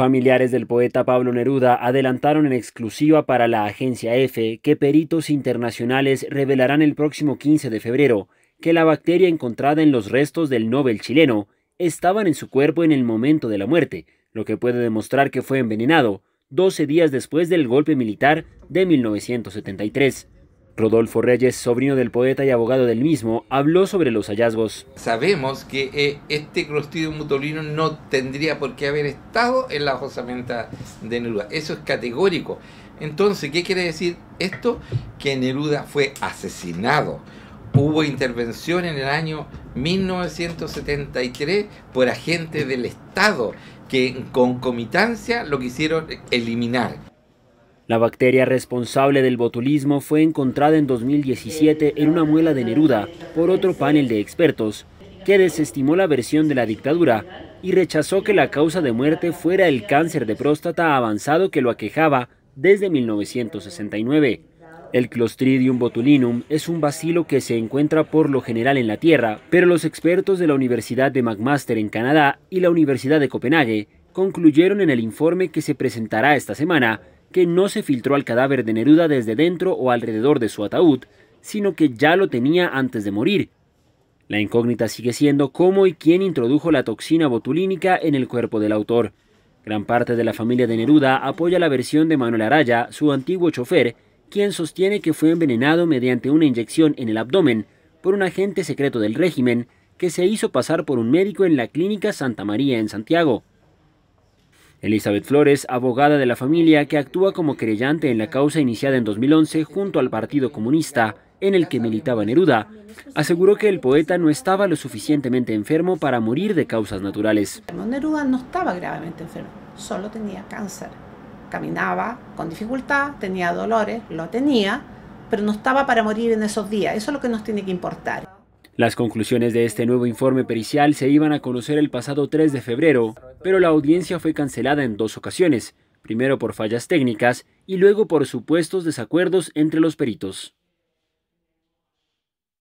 Familiares del poeta Pablo Neruda adelantaron en exclusiva para la agencia EFE que peritos internacionales revelarán el próximo 15 de febrero que la bacteria encontrada en los restos del Nobel chileno estaban en su cuerpo en el momento de la muerte, lo que puede demostrar que fue envenenado 12 días después del golpe militar de 1973. Rodolfo Reyes, sobrino del poeta y abogado del mismo, habló sobre los hallazgos. Sabemos que eh, este crostillo mutolino no tendría por qué haber estado en la osamenta de Neruda. Eso es categórico. Entonces, ¿qué quiere decir esto? Que Neruda fue asesinado. Hubo intervención en el año 1973 por agentes del Estado que en concomitancia lo quisieron eliminar. La bacteria responsable del botulismo fue encontrada en 2017 en una muela de Neruda por otro panel de expertos, que desestimó la versión de la dictadura y rechazó que la causa de muerte fuera el cáncer de próstata avanzado que lo aquejaba desde 1969. El Clostridium botulinum es un bacilo que se encuentra por lo general en la Tierra, pero los expertos de la Universidad de McMaster en Canadá y la Universidad de Copenhague concluyeron en el informe que se presentará esta semana que no se filtró al cadáver de Neruda desde dentro o alrededor de su ataúd, sino que ya lo tenía antes de morir. La incógnita sigue siendo cómo y quién introdujo la toxina botulínica en el cuerpo del autor. Gran parte de la familia de Neruda apoya la versión de Manuel Araya, su antiguo chofer, quien sostiene que fue envenenado mediante una inyección en el abdomen por un agente secreto del régimen que se hizo pasar por un médico en la clínica Santa María en Santiago. Elizabeth Flores, abogada de la familia que actúa como querellante en la causa iniciada en 2011 junto al Partido Comunista, en el que militaba Neruda, aseguró que el poeta no estaba lo suficientemente enfermo para morir de causas naturales. Neruda no estaba gravemente enfermo, solo tenía cáncer. Caminaba con dificultad, tenía dolores, lo tenía, pero no estaba para morir en esos días. Eso es lo que nos tiene que importar. Las conclusiones de este nuevo informe pericial se iban a conocer el pasado 3 de febrero, pero la audiencia fue cancelada en dos ocasiones, primero por fallas técnicas y luego por supuestos desacuerdos entre los peritos.